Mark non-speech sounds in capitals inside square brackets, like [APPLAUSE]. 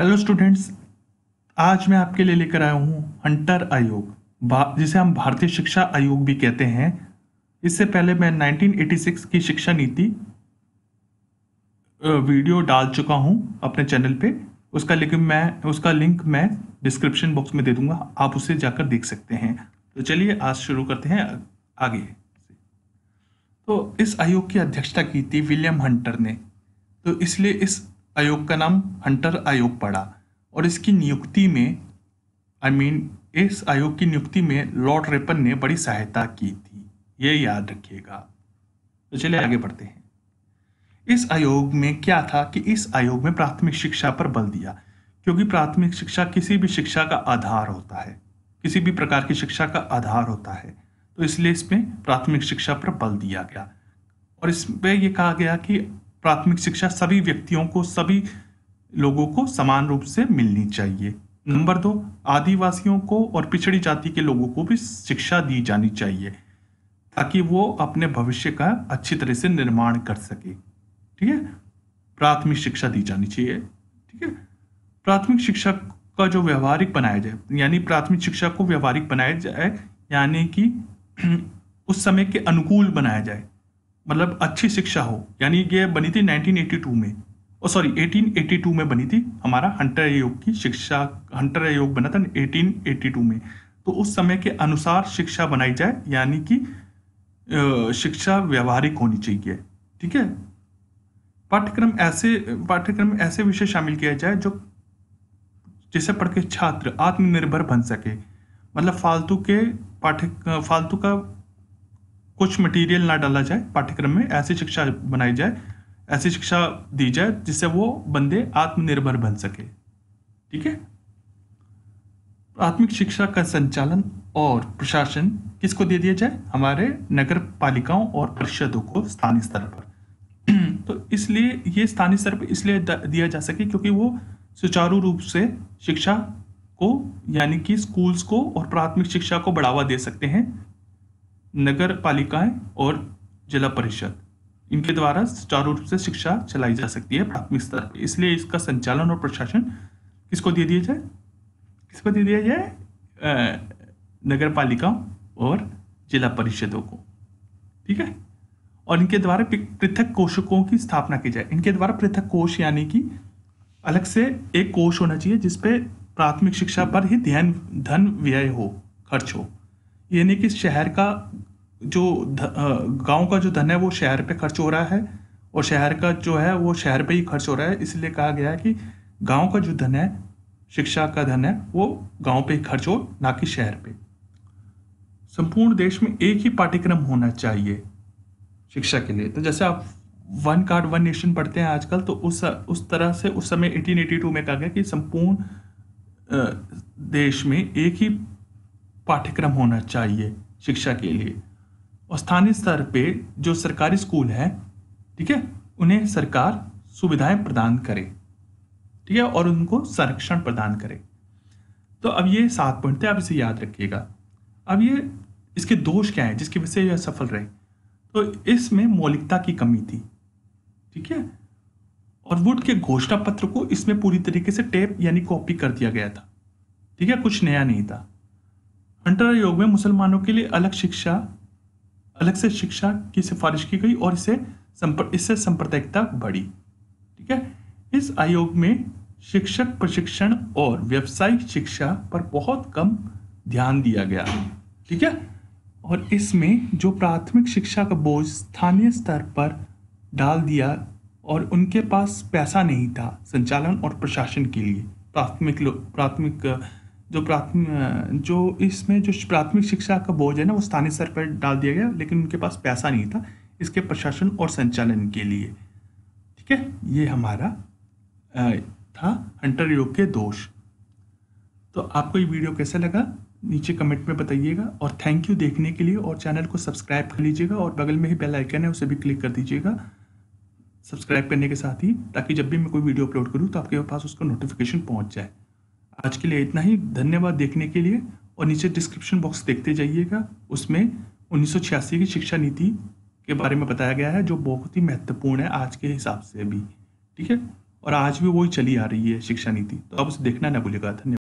Hello students आज मैं आपके लिए लेकर आया हूँ हंटर आयोग जिसे हम भारतीय शिक्षा आयोग भी कहते हैं इससे पहले मैं 1986 की शिक्षा नीति वीडियो डाल चुका हूँ अपने चैनल पे उसका लिंक मैं उसका लिंक मैं डिस्क्रिप्शन बॉक्स में दे दूंगा आप उसे जाकर देख सकते हैं तो चलिए आज शुरू करते हैं आगे तो इस आयोग की अध्यक्षता की थी विलियम हंटर ने तो इसलिए इस आयोग का नाम हंटर आयोग पड़ा और इसकी नियुक्ति में आई I मीन mean, इस आयोग की नियुक्ति में लॉर्ड रेपन ने बड़ी सहायता की थी ये याद रखिएगा तो चलिए आगे बढ़ते हैं इस आयोग में क्या था कि इस आयोग में प्राथमिक शिक्षा पर बल दिया क्योंकि प्राथमिक शिक्षा किसी भी शिक्षा का आधार होता है किसी भी प्रकार की शिक्षा का आधार होता है तो इसलिए इसमें प्राथमिक शिक्षा पर बल दिया गया और इसमें यह कहा गया कि प्राथमिक शिक्षा सभी व्यक्तियों को सभी लोगों को समान रूप से मिलनी चाहिए हम्म। नंबर दो आदिवासियों को और पिछड़ी जाति के लोगों को भी शिक्षा दी जानी चाहिए ताकि वो अपने भविष्य का अच्छी तरह से निर्माण कर सके ठीक है प्राथमिक शिक्षा दी जानी चाहिए ठीक है प्राथमिक शिक्षा का जो व्यवहारिक बनाया जाए यानी प्राथमिक शिक्षा को व्यवहारिक बनाया जाए यानी कि [CLEARS THROAT] उस समय के अनुकूल बनाया जाए मतलब अच्छी शिक्षा हो यानी ये बनी थी 1982 में और सॉरी 1882 में बनी थी हमारा हंटर आयोग की शिक्षा हंटर आयोग बना था 1882 में तो उस समय के अनुसार शिक्षा बनाई जाए यानी कि शिक्षा व्यवहारिक होनी चाहिए ठीक है पाठ्यक्रम ऐसे पाठ्यक्रम ऐसे विषय शामिल किया जाए जो जिसे पढ़ के छात्र आत्मनिर्भर बन सके मतलब फालतू के पाठ्य फालतू का कुछ मटेरियल ना डाला जाए पाठ्यक्रम में ऐसी शिक्षा बनाई जाए ऐसी शिक्षा दी जाए जिससे वो बंदे आत्मनिर्भर बन सके ठीक है प्राथमिक शिक्षा का संचालन और प्रशासन किसको दे दिया जाए हमारे नगर पालिकाओं और परिषदों को स्थानीय स्तर पर [CLEARS THROAT] तो इसलिए ये स्थानीय स्तर पर इसलिए दिया जा सके क्योंकि वो सुचारू रूप से शिक्षा को यानी कि स्कूल्स को और प्राथमिक शिक्षा को बढ़ावा दे सकते हैं नगर पालिकाएं और जिला परिषद इनके द्वारा सुचारू रूप से शिक्षा चलाई जा सकती है प्राथमिक स्तर पर इसलिए इसका संचालन और प्रशासन किसको दे दिया जाए किसको दे दिया जाए नगर पालिका और जिला परिषदों को ठीक है और इनके द्वारा पृथक कोशकों की स्थापना की जाए इनके द्वारा पृथक कोष यानी कि अलग से एक कोष होना चाहिए जिसपे प्राथमिक शिक्षा पर ही ध्यान धन व्यय हो खर्च हो यानी कि शहर का जो गांव का जो धन है वो शहर पे खर्च हो रहा है और शहर का जो है वो शहर पे ही खर्च हो रहा है इसलिए कहा गया है कि गांव का जो धन है शिक्षा का धन है वो गांव पे ही खर्च हो ना कि शहर पे संपूर्ण देश में एक ही पाठ्यक्रम होना चाहिए शिक्षा के लिए तो जैसे आप वन कार्ड वन नेशन पढ़ते हैं आजकल तो उस उस तरह से उस समय 1882 में कहा गया कि संपूर्ण देश में एक ही पाठ्यक्रम होना चाहिए शिक्षा के लिए स्थानीय स्तर पे जो सरकारी स्कूल है ठीक है उन्हें सरकार सुविधाएं प्रदान करे ठीक है और उनको संरक्षण प्रदान करे तो अब ये सात पॉइंट थे आप इसे याद रखिएगा अब ये इसके दोष क्या है जिसकी वजह से यह सफल रहे तो इसमें मौलिकता की कमी थी ठीक है और वुड के घोषणा पत्र को इसमें पूरी तरीके से टेप यानी कॉपी कर दिया गया था ठीक है कुछ नया नहीं था हंटर आयोग में मुसलमानों के लिए अलग शिक्षा अलग से शिक्षा की सिफारिश की गई और इसे संपर, इससे संप्रदायिकता बढ़ी ठीक है इस आयोग में शिक्षक प्रशिक्षण और व्यावसायिक शिक्षा पर बहुत कम ध्यान दिया गया ठीक है और इसमें जो प्राथमिक शिक्षा का बोझ स्थानीय स्तर पर डाल दिया और उनके पास पैसा नहीं था संचालन और प्रशासन के लिए प्राथमिक प्राथमिक जो प्राथमिक जो इसमें जो प्राथमिक शिक्षा का बोझ है ना वो स्थानीय स्तर पर डाल दिया गया लेकिन उनके पास पैसा नहीं था इसके प्रशासन और संचालन के लिए ठीक है ये हमारा था हंटर योग के दोष तो आपको ये वीडियो कैसा लगा नीचे कमेंट में बताइएगा और थैंक यू देखने के लिए और चैनल को सब्सक्राइब कर लीजिएगा और बगल में ही बेल आइकन है उसे भी क्लिक कर दीजिएगा सब्सक्राइब करने के साथ ही ताकि जब भी मैं कोई वीडियो अपलोड करूँ तो आपके पास उसका नोटिफिकेशन पहुँच जाए आज के लिए इतना ही धन्यवाद देखने के लिए और नीचे डिस्क्रिप्शन बॉक्स देखते जाइएगा उसमें उन्नीस की शिक्षा नीति के बारे में बताया गया है जो बहुत ही महत्वपूर्ण है आज के हिसाब से भी ठीक है और आज भी वही चली आ रही है शिक्षा नीति तो अब उसे देखना ना भूलेगा धन्यवाद